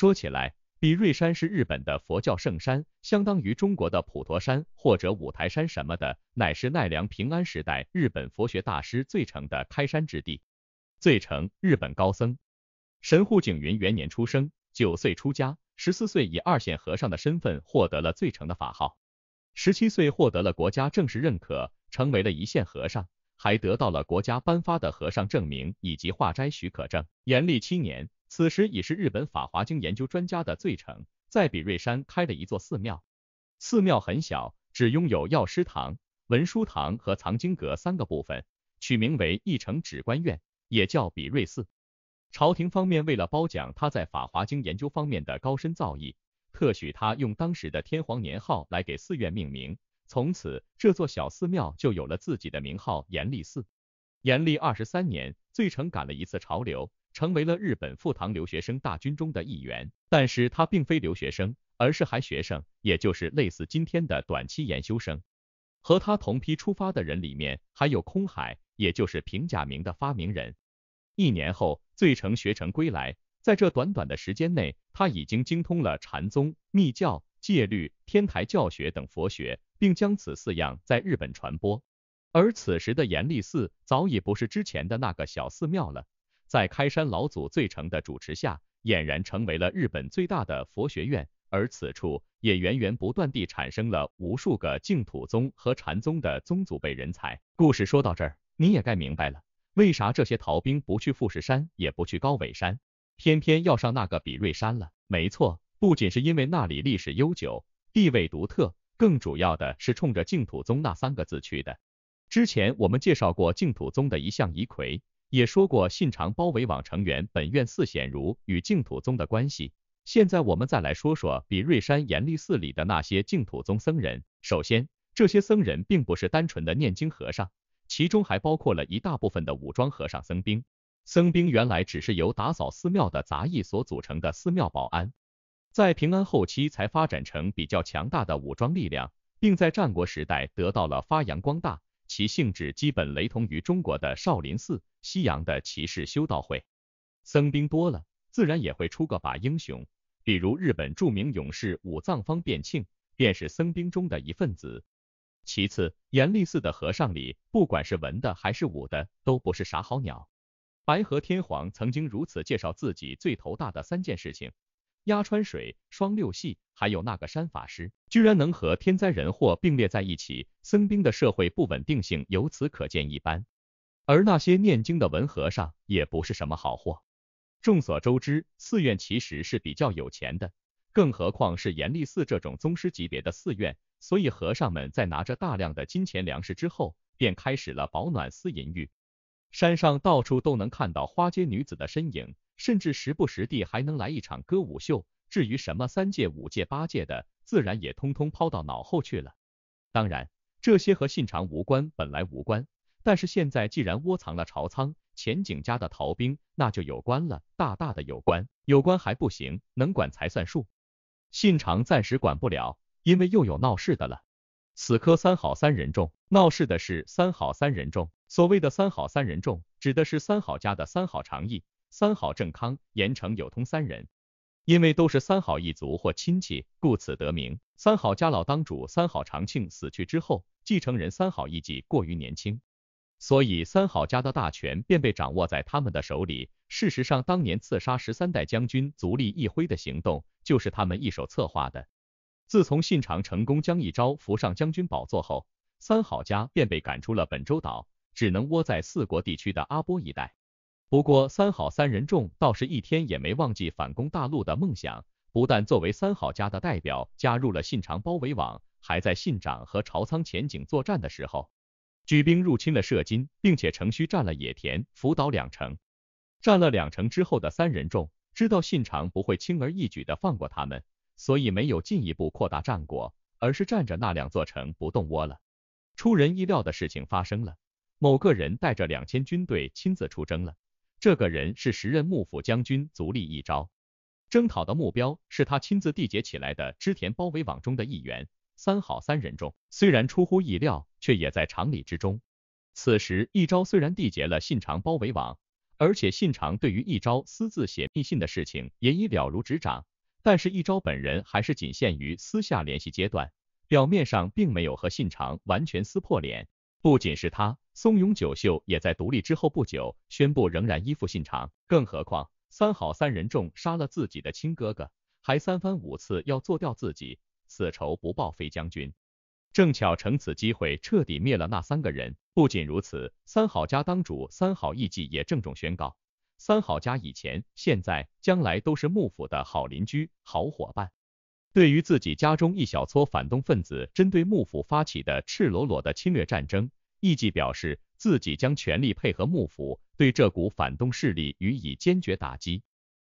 说起来，比瑞山是日本的佛教圣山，相当于中国的普陀山或者五台山什么的，乃是奈良平安时代日本佛学大师最成的开山之地。最成日本高僧，神户景云元年出生，九岁出家，十四岁以二线和尚的身份获得了最成的法号，十七岁获得了国家正式认可，成为了一线和尚，还得到了国家颁发的和尚证明以及化斋许可证。延历七年。此时已是日本法华经研究专家的醉成，在比瑞山开了一座寺庙，寺庙很小，只拥有药师堂、文殊堂和藏经阁三个部分，取名为义城指官院，也叫比瑞寺。朝廷方面为了褒奖他在法华经研究方面的高深造诣，特许他用当时的天皇年号来给寺院命名，从此这座小寺庙就有了自己的名号——严历寺。严历二十三年，最成赶了一次潮流。成为了日本赴唐留学生大军中的一员，但是他并非留学生，而是还学生，也就是类似今天的短期研修生。和他同批出发的人里面，还有空海，也就是平假名的发明人。一年后，醉成学成归来，在这短短的时间内，他已经精通了禅宗、密教、戒律、天台教学等佛学，并将此四样在日本传播。而此时的严立寺早已不是之前的那个小寺庙了。在开山老祖最诚的主持下，俨然成为了日本最大的佛学院，而此处也源源不断地产生了无数个净土宗和禅宗的宗祖辈人才。故事说到这儿，你也该明白了，为啥这些逃兵不去富士山，也不去高尾山，偏偏要上那个比瑞山了？没错，不仅是因为那里历史悠久，地位独特，更主要的是冲着净土宗那三个字去的。之前我们介绍过净土宗的一向一魁。也说过信长包围网成员本院四显如与净土宗的关系。现在我们再来说说比睿山严立寺里的那些净土宗僧人。首先，这些僧人并不是单纯的念经和尚，其中还包括了一大部分的武装和尚僧兵。僧兵原来只是由打扫寺庙的杂役所组成的寺庙保安，在平安后期才发展成比较强大的武装力量，并在战国时代得到了发扬光大。其性质基本雷同于中国的少林寺、西洋的骑士修道会，僧兵多了，自然也会出个把英雄，比如日本著名勇士武藏方便庆便是僧兵中的一份子。其次，严立寺的和尚里，不管是文的还是武的，都不是啥好鸟。白河天皇曾经如此介绍自己最头大的三件事情。压川水、双六系，还有那个山法师，居然能和天灾人祸并列在一起，僧兵的社会不稳定性由此可见一斑。而那些念经的文和尚也不是什么好货。众所周知，寺院其实是比较有钱的，更何况是严立寺这种宗师级别的寺院，所以和尚们在拿着大量的金钱粮食之后，便开始了饱暖思淫欲。山上到处都能看到花街女子的身影。甚至时不时地还能来一场歌舞秀，至于什么三界五界八界的，自然也通通抛到脑后去了。当然，这些和信长无关，本来无关，但是现在既然窝藏了朝仓前景家的逃兵，那就有关了，大大的有关。有关还不行，能管才算数。信长暂时管不了，因为又有闹事的了。此科三好三人众，闹事的是三好三人众。所谓的三好三人众，指的是三好家的三好长义。三好正康、严城友通三人，因为都是三好一族或亲戚，故此得名。三好家老当主三好长庆死去之后，继承人三好义继过于年轻，所以三好家的大权便被掌握在他们的手里。事实上，当年刺杀十三代将军足利义辉的行动，就是他们一手策划的。自从信长成功将义昭扶上将军宝座后，三好家便被赶出了本州岛，只能窝在四国地区的阿波一带。不过三好三人众倒是一天也没忘记反攻大陆的梦想，不但作为三好家的代表加入了信长包围网，还在信长和朝仓前景作战的时候，举兵入侵了社津，并且城虚占了野田、福岛两城。占了两城之后的三人众知道信长不会轻而易举的放过他们，所以没有进一步扩大战果，而是占着那两座城不动窝了。出人意料的事情发生了，某个人带着两千军队亲自出征了。这个人是时任幕府将军足利义昭，征讨的目标是他亲自缔结起来的织田包围网中的一员。三好三人众虽然出乎意料，却也在常理之中。此时，义昭虽然缔结了信长包围网，而且信长对于义昭私自写密信的事情也已了如指掌，但是义昭本人还是仅限于私下联系阶段，表面上并没有和信长完全撕破脸。不仅是他，松永九秀也在独立之后不久宣布仍然依附信长。更何况三好三人众杀了自己的亲哥哥，还三番五次要做掉自己，此仇不报非将军。正巧乘此机会彻底灭了那三个人。不仅如此，三好家当主三好义妓也郑重宣告，三好家以前、现在、将来都是幕府的好邻居、好伙伴。对于自己家中一小撮反动分子针对幕府发起的赤裸裸的侵略战争，义季表示自己将全力配合幕府对这股反动势力予以坚决打击。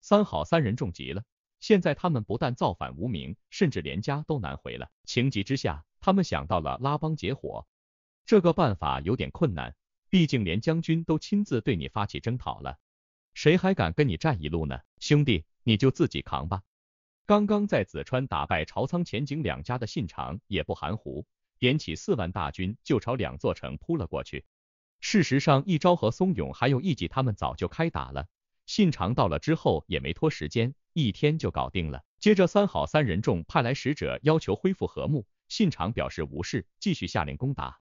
三好三人重极了，现在他们不但造反无名，甚至连家都难回了。情急之下，他们想到了拉帮结伙，这个办法有点困难，毕竟连将军都亲自对你发起征讨了，谁还敢跟你站一路呢？兄弟，你就自己扛吧。刚刚在子川打败朝仓、前景两家的信长也不含糊，点起四万大军就朝两座城扑了过去。事实上，一朝和松永还有一己他们早就开打了。信长到了之后也没拖时间，一天就搞定了。接着三好三人众派来使者要求恢复和睦，信长表示无事，继续下令攻打。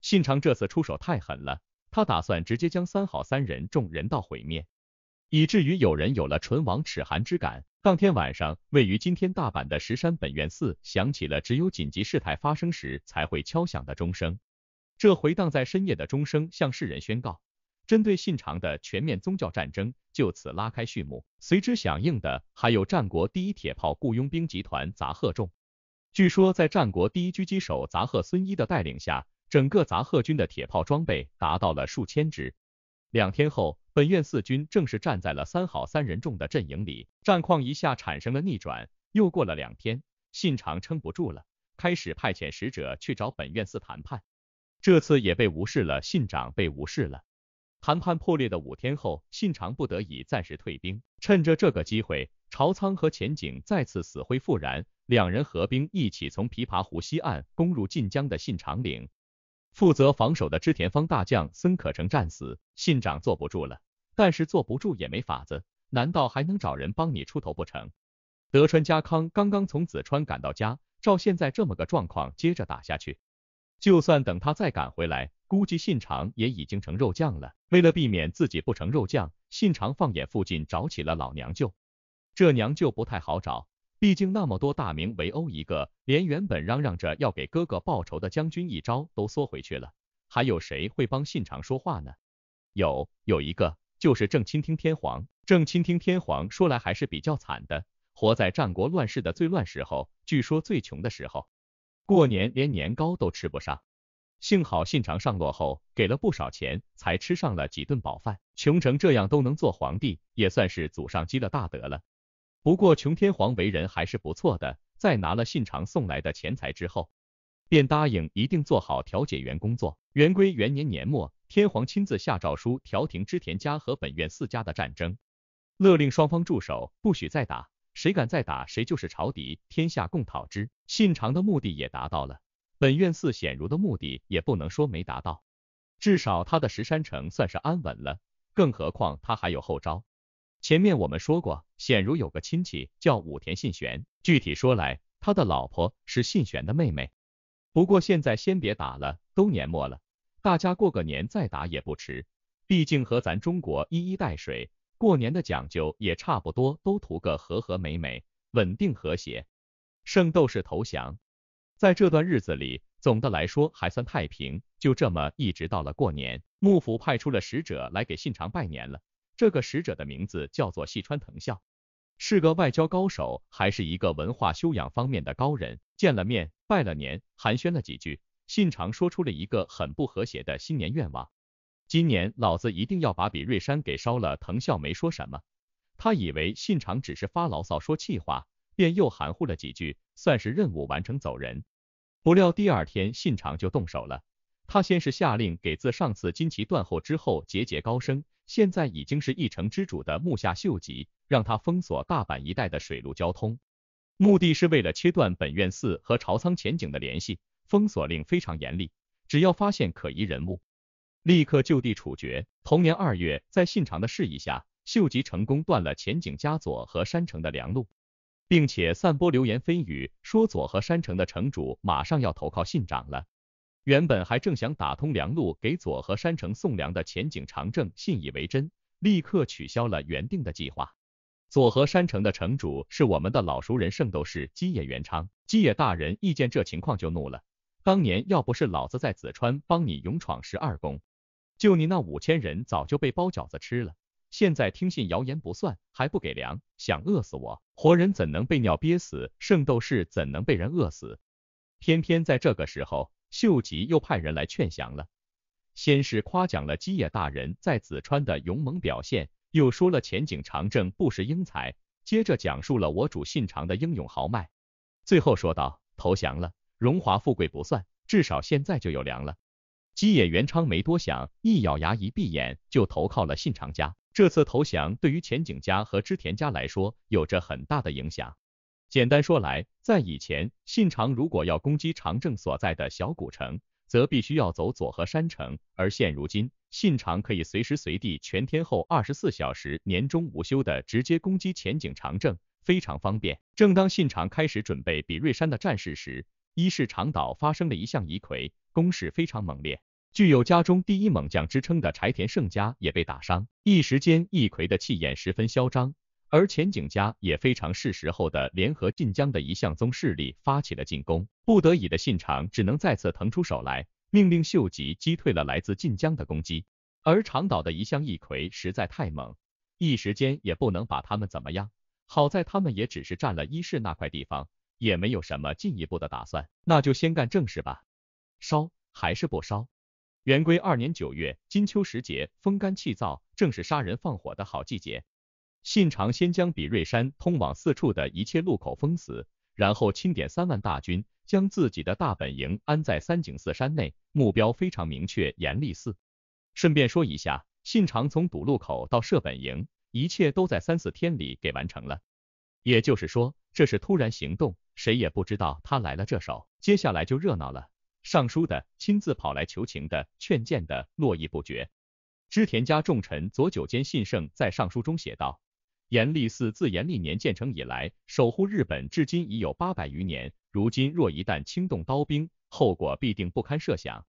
信长这次出手太狠了，他打算直接将三好三人众人道毁灭，以至于有人有了唇亡齿寒之感。当天晚上，位于今天大阪的石山本愿寺响起了只有紧急事态发生时才会敲响的钟声。这回荡在深夜的钟声，向世人宣告，针对信长的全面宗教战争就此拉开序幕。随之响应的还有战国第一铁炮雇佣兵集团杂贺众。据说，在战国第一狙击手杂贺孙一的带领下，整个杂贺军的铁炮装备达到了数千支。两天后。本院四军正是站在了三好三人众的阵营里，战况一下产生了逆转。又过了两天，信长撑不住了，开始派遣使者去找本院寺谈判，这次也被无视了。信长被无视了。谈判破裂的五天后，信长不得已暂时退兵。趁着这个机会，朝仓和前景再次死灰复燃，两人合兵一起从琵琶湖西岸攻入晋江的信长领。负责防守的织田方大将森可成战死，信长坐不住了。但是坐不住也没法子，难道还能找人帮你出头不成？德川家康刚刚从子川赶到家，照现在这么个状况接着打下去，就算等他再赶回来，估计信长也已经成肉酱了。为了避免自己不成肉酱，信长放眼附近找起了老娘舅。这娘舅不太好找。毕竟那么多大名围殴一个，连原本嚷嚷着要给哥哥报仇的将军一招都缩回去了，还有谁会帮信长说话呢？有，有一个，就是正亲听天皇。正亲听天皇说来还是比较惨的，活在战国乱世的最乱时候，据说最穷的时候，过年连年糕都吃不上。幸好信长上落后给了不少钱，才吃上了几顿饱饭。穷成这样都能做皇帝，也算是祖上积了大德了。不过穷天皇为人还是不错的，在拿了信长送来的钱财之后，便答应一定做好调解员工作。元归元年年末，天皇亲自下诏书调停织田家和本院四家的战争，勒令双方驻守，不许再打，谁敢再打，谁就是朝敌，天下共讨之。信长的目的也达到了，本院寺显如的目的也不能说没达到，至少他的石山城算是安稳了，更何况他还有后招。前面我们说过，显如有个亲戚叫武田信玄，具体说来，他的老婆是信玄的妹妹。不过现在先别打了，都年末了，大家过个年再打也不迟。毕竟和咱中国一衣带水，过年的讲究也差不多，都图个和和美美，稳定和谐。圣斗士投降，在这段日子里，总的来说还算太平，就这么一直到了过年，幕府派出了使者来给信长拜年了。这个使者的名字叫做细川藤孝，是个外交高手，还是一个文化修养方面的高人。见了面，拜了年，寒暄了几句，信长说出了一个很不和谐的新年愿望：今年老子一定要把比瑞山给烧了。藤孝没说什么，他以为信长只是发牢骚说气话，便又含糊了几句，算是任务完成走人。不料第二天信长就动手了，他先是下令给自上次金旗断后之后节节高升。现在已经是一城之主的木下秀吉，让他封锁大阪一带的水陆交通，目的是为了切断本院寺和朝仓前景的联系。封锁令非常严厉，只要发现可疑人物，立刻就地处决。同年二月，在信长的示意下，秀吉成功断了前景家左和山城的粮路，并且散播流言蜚语，说左和山城的城主马上要投靠信长了。原本还正想打通粮路给佐河山城送粮的前井长政信以为真，立刻取消了原定的计划。佐河山城的城主是我们的老熟人圣斗士基野元昌，基野大人一见这情况就怒了。当年要不是老子在紫川帮你勇闯十二宫，就你那五千人早就被包饺子吃了。现在听信谣言不算，还不给粮，想饿死我？活人怎能被尿憋死？圣斗士怎能被人饿死？偏偏在这个时候。秀吉又派人来劝降了，先是夸奖了基野大人在子川的勇猛表现，又说了前景长政不识英才，接着讲述了我主信长的英勇豪迈，最后说道投降了，荣华富贵不算，至少现在就有粮了。基野元昌没多想，一咬牙一闭眼就投靠了信长家。这次投降对于前景家和织田家来说有着很大的影响。简单说来，在以前，信长如果要攻击长政所在的小古城，则必须要走佐河山城，而现如今，信长可以随时随地、全天候、二十四小时、年终无休的直接攻击前景长政，非常方便。正当信长开始准备比瑞山的战事时，伊势长岛发生了一项疑魁，攻势非常猛烈，具有家中第一猛将之称的柴田胜家也被打伤，一时间一葵的气焰十分嚣张。而前景家也非常是时候的联合晋江的一向宗势力发起了进攻，不得已的信长只能再次腾出手来，命令秀吉击退了来自晋江的攻击。而长岛的一向一葵实在太猛，一时间也不能把他们怎么样。好在他们也只是占了一氏那块地方，也没有什么进一步的打算，那就先干正事吧。烧还是不烧？元归二年九月，金秋时节，风干气燥，正是杀人放火的好季节。信长先将比睿山通往四处的一切路口封死，然后清点三万大军，将自己的大本营安在三井寺山内，目标非常明确。严立寺。顺便说一下，信长从堵路口到设本营，一切都在三四天里给完成了。也就是说，这是突然行动，谁也不知道他来了这手。接下来就热闹了，上书的、亲自跑来求情的、劝谏的络绎不绝。织田家重臣左久间信胜在上书中写道。严立寺自严历年建成以来，守护日本至今已有八百余年。如今若一旦轻动刀兵，后果必定不堪设想。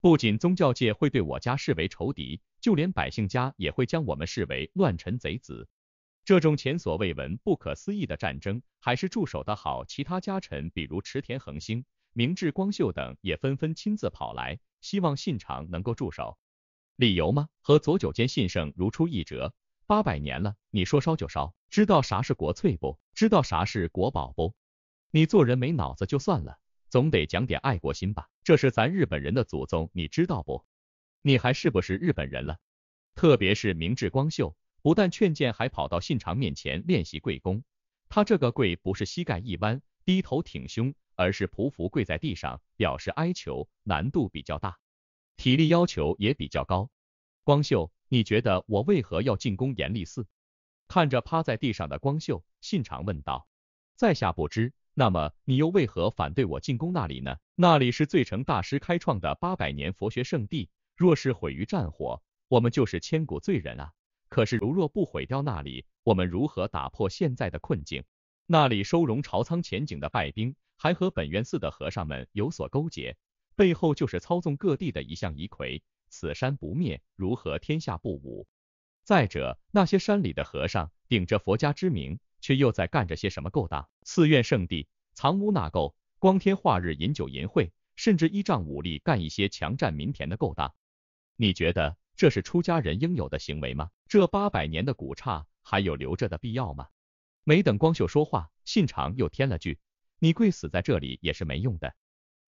不仅宗教界会对我家视为仇敌，就连百姓家也会将我们视为乱臣贼子。这种前所未闻、不可思议的战争，还是驻守的好。其他家臣，比如池田恒兴、明智光秀等，也纷纷亲自跑来，希望信长能够驻守。理由吗？和左久间信胜如出一辙。八百年了，你说烧就烧，知道啥是国粹不？知道啥是国宝不？你做人没脑子就算了，总得讲点爱国心吧？这是咱日本人的祖宗，你知道不？你还是不是日本人了？特别是明治光秀，不但劝谏，还跑到信长面前练习跪功。他这个跪不是膝盖一弯，低头挺胸，而是匍匐跪在地上，表示哀求，难度比较大，体力要求也比较高。光秀。你觉得我为何要进攻严立寺？看着趴在地上的光秀，信长问道：“在下不知。那么你又为何反对我进攻那里呢？那里是醉成大师开创的八百年佛学圣地，若是毁于战火，我们就是千古罪人啊！可是如若不毁掉那里，我们如何打破现在的困境？那里收容朝仓前景的败兵，还和本院寺的和尚们有所勾结，背后就是操纵各地的一向一揆。”此山不灭，如何天下不武？再者，那些山里的和尚，顶着佛家之名，却又在干着些什么勾当？寺院圣地，藏污纳垢，光天化日饮酒淫秽，甚至依仗武力干一些强占民田的勾当。你觉得这是出家人应有的行为吗？这八百年的古刹，还有留着的必要吗？没等光秀说话，信长又添了句：你跪死在这里也是没用的。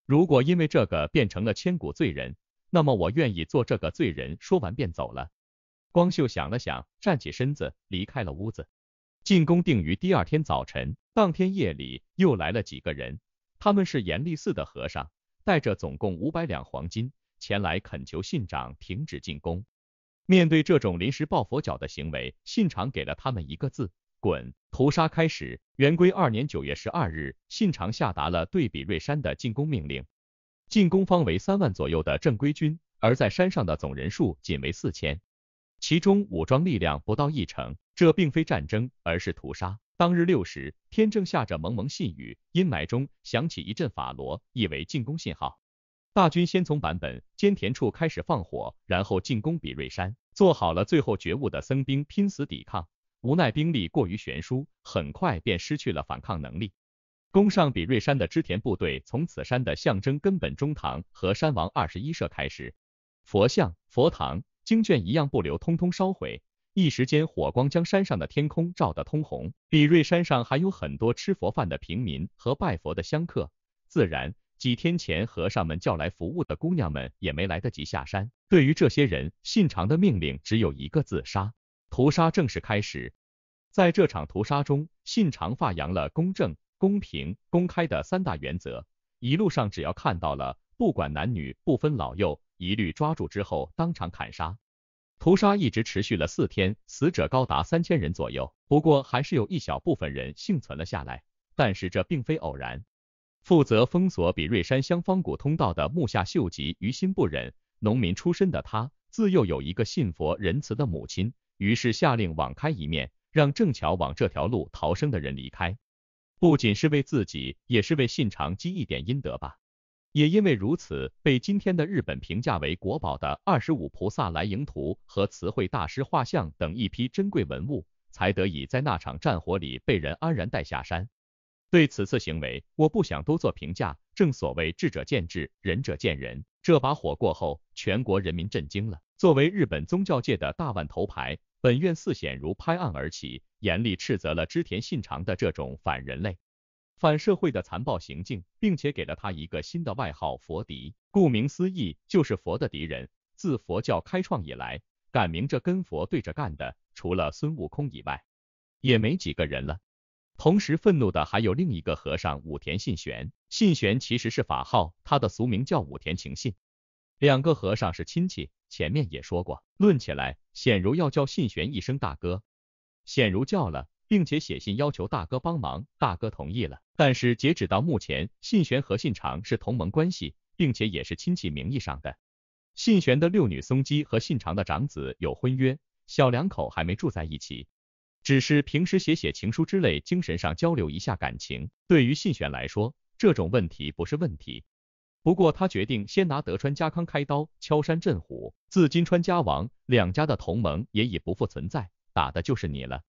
如果因为这个变成了千古罪人。那么我愿意做这个罪人。说完便走了。光秀想了想，站起身子，离开了屋子。进宫定于第二天早晨。当天夜里又来了几个人，他们是严立寺的和尚，带着总共五百两黄金前来恳求信长停止进攻。面对这种临时抱佛脚的行为，信长给了他们一个字：滚。屠杀开始。元龟二年九月十二日，信长下达了对比瑞山的进攻命令。进攻方为三万左右的正规军，而在山上的总人数仅为四千，其中武装力量不到一成。这并非战争，而是屠杀。当日六时，天正下着蒙蒙细雨，阴霾中响起一阵法螺，意为进攻信号。大军先从坂本兼田处开始放火，然后进攻比瑞山。做好了最后觉悟的僧兵拼死抵抗，无奈兵力过于悬殊，很快便失去了反抗能力。攻上比瑞山的织田部队，从此山的象征根本中堂和山王二十一社开始，佛像、佛堂、经卷一样不留，通通烧毁。一时间火光将山上的天空照得通红。比瑞山上还有很多吃佛饭的平民和拜佛的香客，自然几天前和尚们叫来服务的姑娘们也没来得及下山。对于这些人，信长的命令只有一个自杀。屠杀正式开始。在这场屠杀中，信长发扬了公正。公平、公开的三大原则，一路上只要看到了，不管男女不分老幼，一律抓住之后当场砍杀。屠杀一直持续了四天，死者高达三千人左右。不过还是有一小部分人幸存了下来。但是这并非偶然。负责封锁比瑞山香方谷通道的木下秀吉于心不忍，农民出身的他自幼有一个信佛仁慈的母亲，于是下令网开一面，让正巧往这条路逃生的人离开。不仅是为自己，也是为信长积一点阴德吧。也因为如此，被今天的日本评价为国宝的二十五菩萨来迎图和慈惠大师画像等一批珍贵文物，才得以在那场战火里被人安然带下山。对此次行为，我不想多做评价。正所谓智者见智，仁者见仁。这把火过后，全国人民震惊了。作为日本宗教界的大腕头牌，本愿四显如拍案而起。严厉斥责了织田信长的这种反人类、反社会的残暴行径，并且给了他一个新的外号“佛敌”。顾名思义，就是佛的敌人。自佛教开创以来，敢明着跟佛对着干的，除了孙悟空以外，也没几个人了。同时愤怒的还有另一个和尚武田信玄。信玄其实是法号，他的俗名叫武田晴信。两个和尚是亲戚，前面也说过。论起来，显如要叫信玄一声大哥。显如叫了，并且写信要求大哥帮忙，大哥同意了。但是截止到目前，信玄和信长是同盟关系，并且也是亲戚名义上的。信玄的六女松姬和信长的长子有婚约，小两口还没住在一起，只是平时写写情书之类，精神上交流一下感情。对于信玄来说，这种问题不是问题。不过他决定先拿德川家康开刀，敲山震虎。自金川家亡，两家的同盟也已不复存在。打的就是你了。